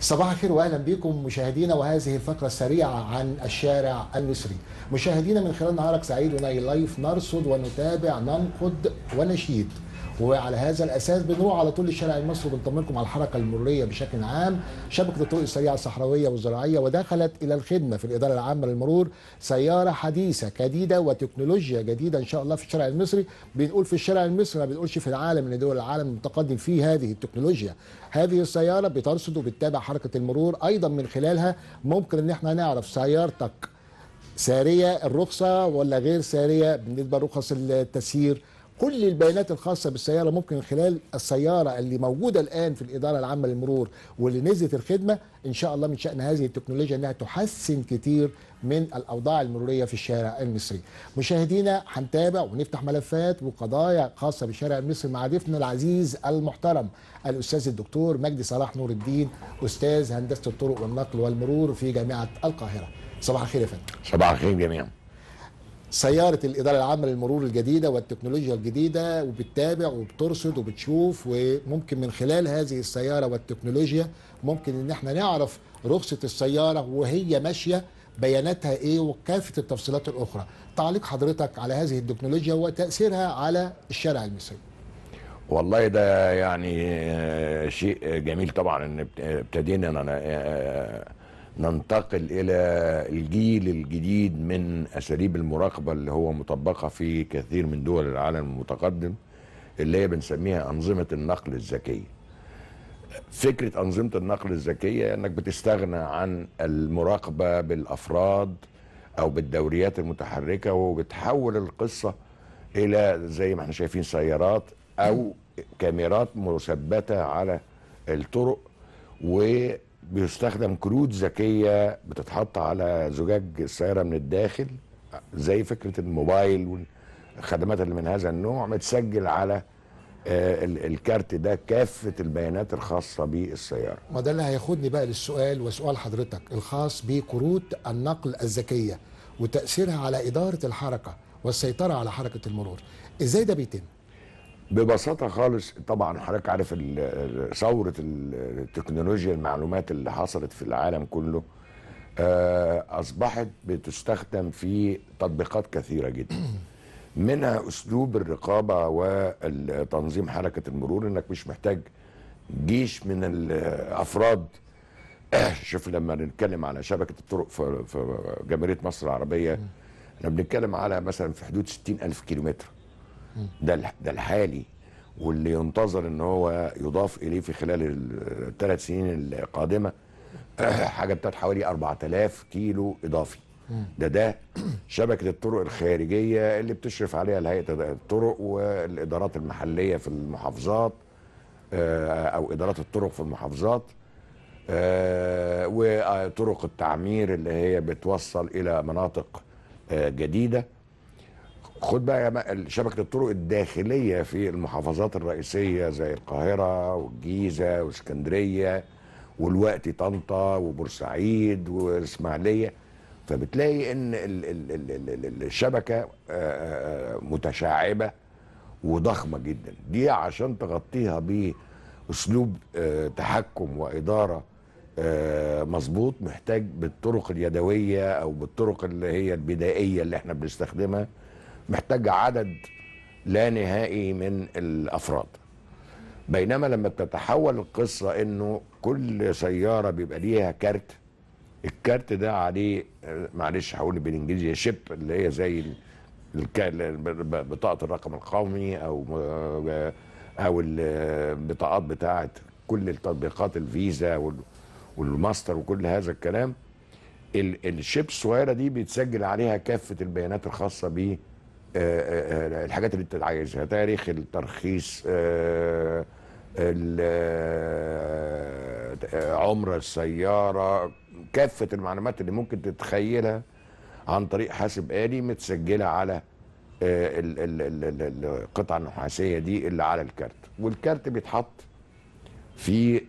صباح الخير واهلا بكم مشاهدينا وهذه الفقره السريعه عن الشارع المصري. مشاهدينا من خلال نهارك سعيد وناي لايف نرصد ونتابع ننقد ونشيد وعلى هذا الاساس بنروح على طول الشارع المصري وبنطمنكم على الحركه المروريه بشكل عام شبكه الطرق السريعه الصحراويه والزراعيه ودخلت الى الخدمه في الاداره العامه للمرور سياره حديثه جديده وتكنولوجيا جديده ان شاء الله في الشارع المصري بنقول في الشارع المصري ما بنقولش في العالم ان دول العالم متقدم في هذه التكنولوجيا هذه السياره بترصد وبتتابع حركه المرور ايضا من خلالها ممكن ان احنا نعرف سيارتك ساريه الرخصه ولا غير ساريه بالنسبه لرخص التسيير كل البيانات الخاصة بالسيارة ممكن خلال السيارة اللي موجودة الآن في الإدارة العامة للمرور واللي نزلت الخدمة إن شاء الله من شأن هذه التكنولوجيا أنها تحسن كتير من الأوضاع المرورية في الشارع المصري مشاهدينا هنتابع ونفتح ملفات وقضايا خاصة بالشارع المصري مع ضيفنا العزيز المحترم الأستاذ الدكتور مجدي صلاح نور الدين أستاذ هندسة الطرق والنقل والمرور في جامعة القاهرة صباح الخير يا فندم صباح الخير جميعا سياره الاداره العامه للمرور الجديده والتكنولوجيا الجديده وبتتابع وبترصد وبتشوف وممكن من خلال هذه السياره والتكنولوجيا ممكن ان احنا نعرف رخصه السياره وهي ماشيه بياناتها ايه وكافه التفصيلات الاخرى تعليق حضرتك على هذه التكنولوجيا وتاثيرها على الشارع المصري والله ده يعني شيء جميل طبعا ان ابتدينا آه، ننتقل الى الجيل الجديد من اساليب المراقبه اللي هو مطبقه في كثير من دول العالم المتقدم اللي هي بنسميها انظمه النقل الذكيه. فكره انظمه النقل الذكيه انك بتستغنى عن المراقبه بالافراد او بالدوريات المتحركه وبتحول القصه الى زي ما احنا شايفين سيارات او كاميرات مثبته على الطرق و بيستخدم كروت ذكيه بتتحط على زجاج السياره من الداخل زي فكره الموبايل والخدمات اللي من هذا النوع متسجل على آه، الكارت ده كافه البيانات الخاصه بالسياره. ما ده اللي هياخدني بقى للسؤال وسؤال حضرتك الخاص بكروت النقل الذكيه وتاثيرها على اداره الحركه والسيطره على حركه المرور. ازاي ده بيتم؟ ببساطه خالص طبعا حضرتك عارف ثوره التكنولوجيا المعلومات اللي حصلت في العالم كله آه، اصبحت بتستخدم في تطبيقات كثيره جدا منها اسلوب الرقابه وتنظيم حركه المرور انك مش محتاج جيش من الافراد شوف لما نتكلم على شبكه الطرق في جمهوريه مصر العربيه احنا بنتكلم على مثلا في حدود 60 الف كيلومتر ده ده الحالي واللي ينتظر ان هو يضاف اليه في خلال الثلاث سنين القادمه حاجه بتاعت حوالي 4000 كيلو اضافي ده ده شبكه الطرق الخارجيه اللي بتشرف عليها الهيئه الطرق والادارات المحليه في المحافظات آه، او ادارات الطرق في المحافظات آه، وطرق التعمير اللي هي بتوصل الى مناطق آه، جديده خد بقى شبكه الطرق الداخليه في المحافظات الرئيسيه زي القاهره والجيزه واسكندريه والوقت طنطا وبورسعيد واسماعيليه فبتلاقي ان الشبكه آه، آه، آه، متشعبه وضخمه جدا دي عشان تغطيها باسلوب تحكم واداره مظبوط محتاج بالطرق اليدويه او بالطرق اللي هي البدائيه اللي احنا بنستخدمها محتاجه عدد لا نهائي من الافراد بينما لما بتتحول القصه انه كل سياره بيبقى ليها كارت الكارت ده عليه معلش هقول بالانجليزي شيب اللي هي زي بطاقه الرقم القومي او او البطاقات بتاعه كل التطبيقات الفيزا والماستر وكل هذا الكلام الشيب الصغيره دي بيتسجل عليها كافه البيانات الخاصه بيه آه، آه، آه، الحاجات اللي انت عايزها تاريخ الترخيص عمر السياره كافه المعلومات اللي ممكن تتخيلها عن طريق حاسب آلي متسجلة على القطعة النحاسية دي اللي على الكارت والكارت بيتحط في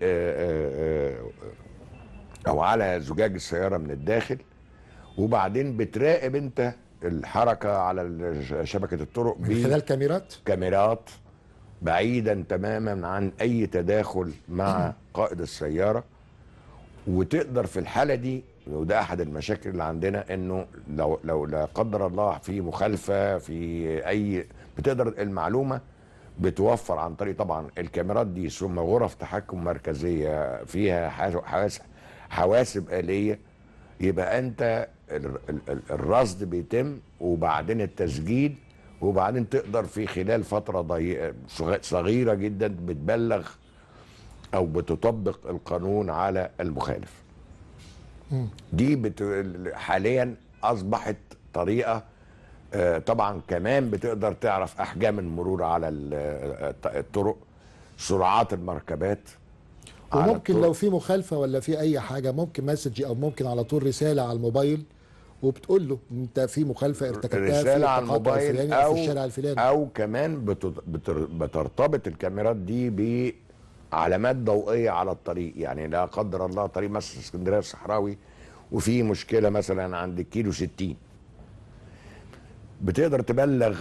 أو على زجاج السيارة من الداخل وبعدين بتراقب أنت الحركه على شبكه الطرق من خلال كاميرات كاميرات بعيدا تماما عن اي تداخل مع قائد السياره وتقدر في الحاله دي وده احد المشاكل اللي عندنا انه لو لو لا قدر الله في مخالفه في اي بتقدر المعلومه بتوفر عن طريق طبعا الكاميرات دي ثم غرف تحكم مركزيه فيها حواسب حواسب اليه يبقى انت الرصد بيتم وبعدين التسجيل وبعدين تقدر في خلال فتره ضيقه صغيره جدا بتبلغ او بتطبق القانون على المخالف دي حاليا اصبحت طريقه آه، طبعا كمان بتقدر تعرف احجام المرور على آه، الطرق سرعات المركبات وممكن لو في مخالفه ولا في اي حاجه ممكن مسج او ممكن على طول رساله على الموبايل وبتقول له انت في مخالفه ارتكبتها في على الموبايل او, أو في الشارع الفلاني او كمان بترتبط الكاميرات دي بعلامات ضوئيه على الطريق يعني لا قدر الله طريق مثلا اسكندريه الصحراوي وفي مشكله مثلا عند الكيلو 60 بتقدر تبلغ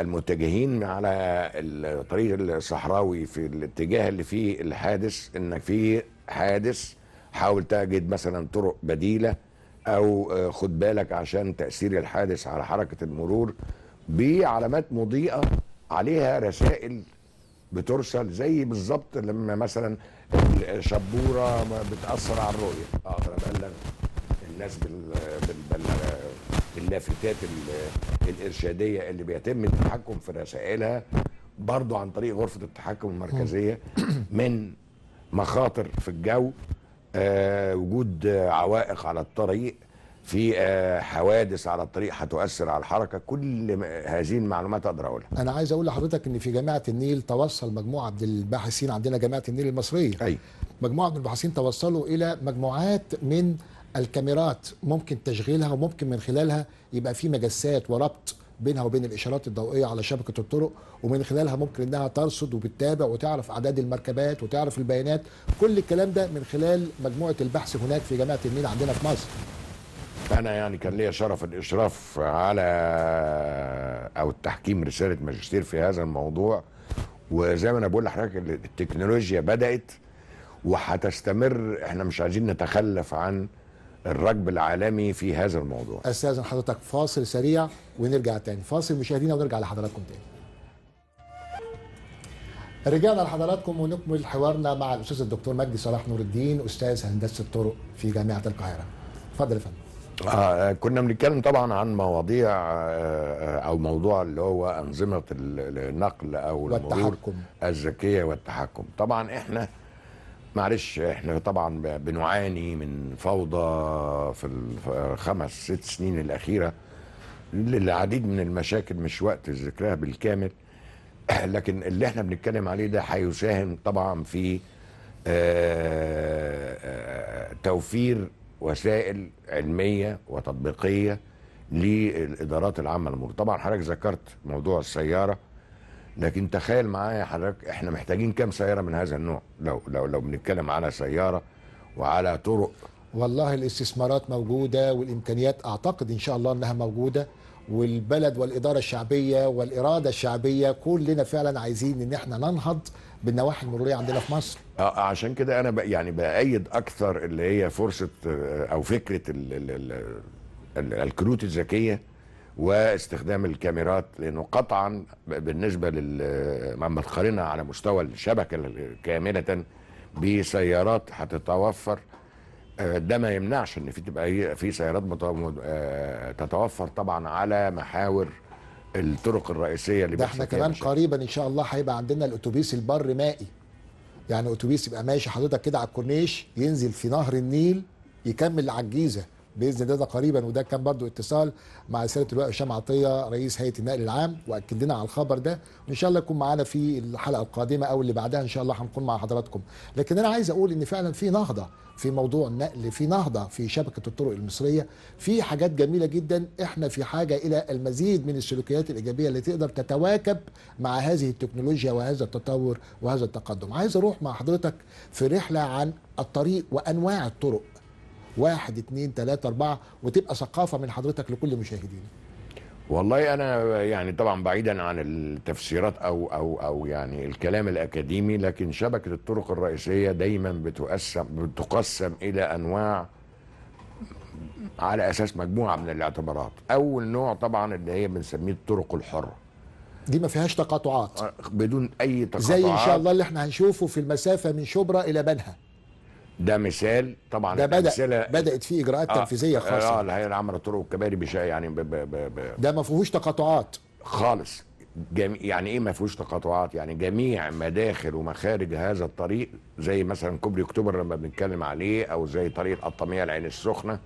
المتجهين على الطريق الصحراوي في الاتجاه اللي فيه الحادث ان في حادث حاول تجد مثلا طرق بديله او آه، خد بالك عشان تاثير الحادث على حركه المرور بعلامات مضيئه عليها رسائل بترسل زي بالظبط لما مثلا الشبوره بتاثر على الرؤيه اقدر ابلغ الناس باللافتات الارشاديه اللي بيتم التحكم في رسائلها برضو عن طريق غرفه التحكم المركزيه من مخاطر في الجو آه، وجود عوائق على الطريق في آه، حوادث على الطريق هتؤثر على الحركه كل هذه المعلومات اقدر اقولها انا عايز اقول لحضرتك ان في جامعه النيل توصل مجموعه من الباحثين عندنا جامعه النيل المصريه أي. مجموعه من الباحثين توصلوا الى مجموعات من الكاميرات ممكن تشغيلها وممكن من خلالها يبقى في مجسات وربط بينها وبين الاشارات الضوئيه على شبكه الطرق ومن خلالها ممكن انها ترصد وبتتابع وتعرف اعداد المركبات وتعرف البيانات كل الكلام ده من خلال مجموعه البحث هناك في جامعه النيل عندنا في مصر انا يعني كان لي شرف الاشراف على او التحكيم رساله ماجستير في هذا الموضوع وزي ما انا بقول لحضرتك التكنولوجيا بدات وهتستمر احنا مش عايزين نتخلف عن الركب العالمي في هذا الموضوع استاذن حضرتك فاصل سريع ونرجع تاني فاصل مشاهدينا ونرجع لحضراتكم تاني رجعنا لحضراتكم ونكمل حوارنا مع الاستاذ الدكتور مجدي صلاح نور الدين استاذ هندسه الطرق في جامعه القاهره اتفضل يا فندم آه كنا بنتكلم طبعا عن مواضيع آه, آه، او موضوع اللي هو انظمه النقل او المرور الذكيه والتحكم طبعا احنا معلش احنا طبعا بنعاني من فوضى في الخمس ست سنين الاخيره للعديد من المشاكل مش وقت ذكرها بالكامل لكن اللي احنا بنتكلم عليه ده هيساهم طبعا في آه، آه، توفير وسائل علميه وتطبيقيه للادارات العامه المرور طبعا حضرتك ذكرت موضوع السياره لكن تخيل معايا حضرتك احنا محتاجين كام سياره من هذا النوع لو لو لو بنتكلم على سياره وعلى طرق والله الاستثمارات موجوده والامكانيات اعتقد ان شاء الله انها موجوده والبلد والاداره الشعبيه والاراده الشعبيه كلنا فعلا عايزين ان احنا ننهض بالنواحي المروريه عندنا في مصر اه عشان كده انا يعني بايد اكثر اللي هي فرصه او فكره الكروت الذكيه واستخدام الكاميرات لانه قطعا بالنسبه لما تقارنها على مستوى الشبكه كامله بسيارات هتتوفر آه، ده ما يمنعش ان في تبقى في سيارات آه، تتوفر طبعا على محاور الطرق الرئيسيه اللي ده احنا كمان قريبا ان شاء الله هيبقى عندنا الاتوبيس البر مائي يعني اتوبيس يبقى ماشي حضرتك كده على الكورنيش ينزل في نهر النيل يكمل على الجيزه باذن الله ده قريبا وده كان برضو اتصال مع سياده اللواء هشام عطيه رئيس هيئه النقل العام واكد لنا على الخبر ده وان شاء الله يكون معانا في الحلقه القادمه او اللي بعدها ان شاء الله هنكون مع حضراتكم لكن انا عايز اقول ان فعلا في نهضه في موضوع النقل في نهضه في شبكه الطرق المصريه في حاجات جميله جدا احنا في حاجه الى المزيد من السلوكيات الايجابيه اللي تقدر تتواكب مع هذه التكنولوجيا وهذا التطور وهذا التقدم عايز اروح مع حضرتك في رحله عن الطريق وانواع الطرق واحد اثنين ثلاثة أربعة وتبقى ثقافة من حضرتك لكل مشاهدينا والله انا يعني طبعا بعيدا عن التفسيرات او او او يعني الكلام الاكاديمي لكن شبكه الطرق الرئيسيه دايما بتقسم بتقسم الى انواع على اساس مجموعه من الاعتبارات اول نوع طبعا اللي هي بنسميه الطرق الحره دي ما فيهاش تقاطعات بدون اي تقاطعات زي ان شاء الله اللي احنا هنشوفه في المسافه من شبرا الى بنها ده مثال طبعا ده بدا بدات فيه اجراءات آه تنفيذيه آه، خاصه اه الهيئه العامه للطرق والكباري يعني بـ بـ بـ بـ ده ما فيهوش تقاطعات خالص جم يعني ايه ما فيهوش تقاطعات يعني جميع مداخل ومخارج هذا الطريق زي مثلا كوبري اكتوبر لما بنتكلم عليه او زي طريق القطاميه العين السخنه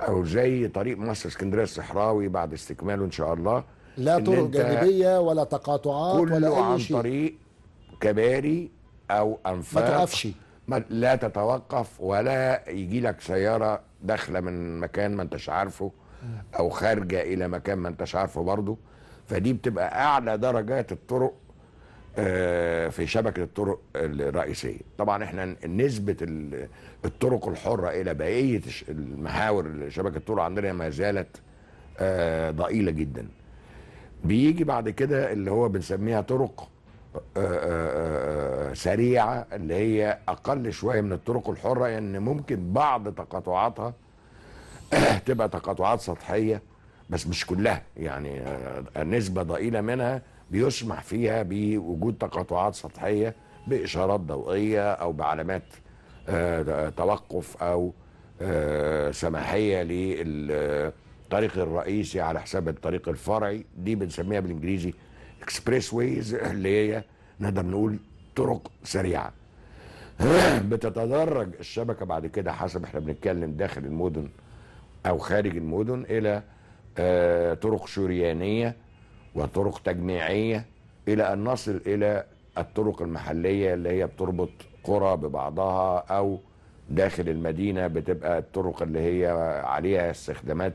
او زي طريق مصر اسكندريه الصحراوي بعد استكماله ان شاء الله لا طرق جانبيه ولا تقاطعات ولا اي شيء كله عن طريق كباري او انفاق ما تقفش لا تتوقف ولا يجي لك سيارة داخلة من مكان ما انتش عارفه أو خارجة إلى مكان ما انتش عارفه برضه فدي بتبقى أعلى درجات الطرق آه، في شبكة الطرق الرئيسية طبعا احنا نسبة الطرق الحرة إلى بقية المحاور شبكة الطرق عندنا ما زالت آه، ضئيلة جدا بيجي بعد كده اللي هو بنسميها طرق سريعه اللي هي اقل شويه من الطرق الحره ان يعني ممكن بعض تقاطعاتها تبقى تقاطعات سطحيه بس مش كلها يعني آه، نسبه ضئيله منها بيسمح فيها بوجود تقاطعات سطحيه باشارات ضوئيه او بعلامات آه، توقف او آه، سماحيه للطريق الرئيسي على حساب الطريق الفرعي دي بنسميها بالانجليزي اكسبريس ويز اللي هي نقدر نقول طرق سريعه بتتدرج الشبكه بعد كده حسب احنا بنتكلم داخل المدن او خارج المدن الى آه، طرق شريانيه وطرق تجميعيه الى ان نصل الى الطرق المحليه اللي هي بتربط قرى ببعضها او داخل المدينه بتبقى الطرق اللي هي عليها استخدامات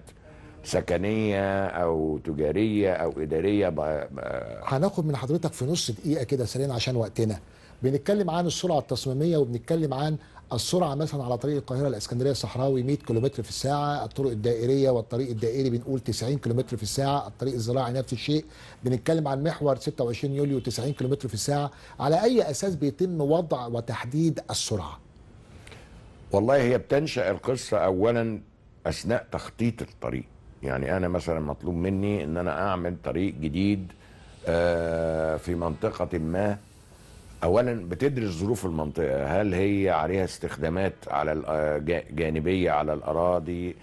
سكنيه او تجاريه او اداريه هناخد من حضرتك في نص دقيقه كده سريعا عشان وقتنا بنتكلم عن السرعه التصميميه وبنتكلم عن السرعه مثلا على طريق القاهره الاسكندريه الصحراوي 100 كيلومتر في الساعه الطرق الدائريه والطريق الدائري بنقول 90 كيلومتر في الساعه الطريق الزراعي نفس الشيء بنتكلم عن محور 26 يوليو 90 كيلومتر في الساعه على اي اساس بيتم وضع وتحديد السرعه والله هي بتنشا القصه اولا اثناء تخطيط الطريق يعني انا مثلا مطلوب مني ان انا اعمل طريق جديد آه، في منطقه ما اولا بتدرس ظروف المنطقه هل هي عليها استخدامات على آه، جانبيه على الاراضي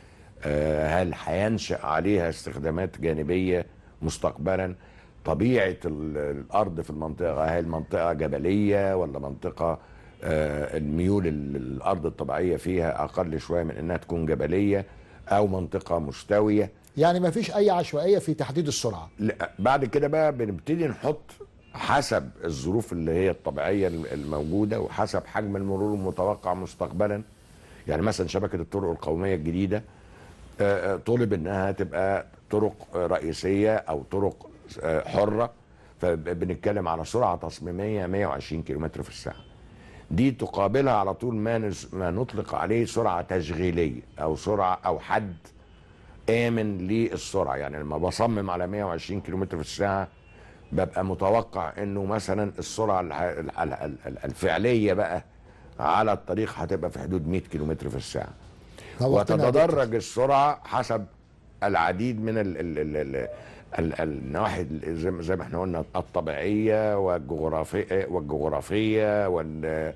آه، هل هينشا عليها استخدامات جانبيه مستقبلا طبيعه الارض في المنطقه هل المنطقة جبليه ولا منطقه الميول الارض الطبيعيه فيها اقل شويه من انها تكون جبليه او منطقه مستويه يعني ما فيش اي عشوائيه في تحديد السرعه لا بعد كده بقى بنبتدي نحط حسب الظروف اللي هي الطبيعيه الموجوده وحسب حجم المرور المتوقع مستقبلا يعني مثلا شبكه الطرق القوميه الجديده آه، آه، طلب انها تبقى طرق رئيسيه او طرق آه، حره فبنتكلم على سرعه تصميميه 120 كيلومتر في الساعه دي تقابلها على طول ما, ما نطلق عليه سرعه تشغيليه او سرعه او حد امن للسرعه يعني لما بصمم على 120 كم في الساعه ببقى متوقع انه مثلا السرعه الفعليه بقى على الطريق هتبقى في حدود 100 كم في الساعه وتتدرج السرعه حسب العديد من الـ الـ الـ الـ النواحي زي ما احنا قلنا الطبيعيه والجغرافيه والجغرافيه وال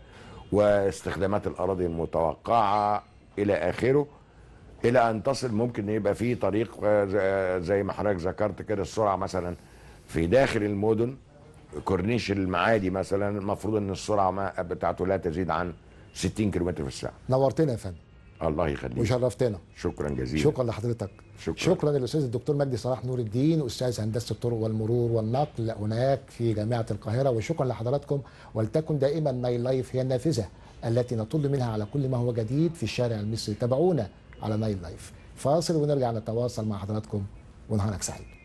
واستخدامات الاراضي المتوقعه الى اخره الى ان تصل ممكن يبقى في طريق آه، زي ما حضرتك ذكرت كده السرعه مثلا في داخل المدن كورنيش المعادي مثلا المفروض ان السرعه بتاعته لا تزيد عن 60 كيلومتر في الساعه نورتنا يا فندم الله يخليك وشرفتنا شكرا جزيلا شكرا لحضرتك شكرا شكرا للاستاذ الدكتور مجدي صلاح نور الدين استاذ هندسه الطرق والمرور والنقل هناك في جامعه القاهره وشكرا لحضراتكم ولتكن دائما ماي لايف هي النافذه التي نطل منها على كل ما هو جديد في الشارع المصري تابعونا على نايل لايف فاصل ونرجع نتواصل مع حضراتكم ونهارك سعيد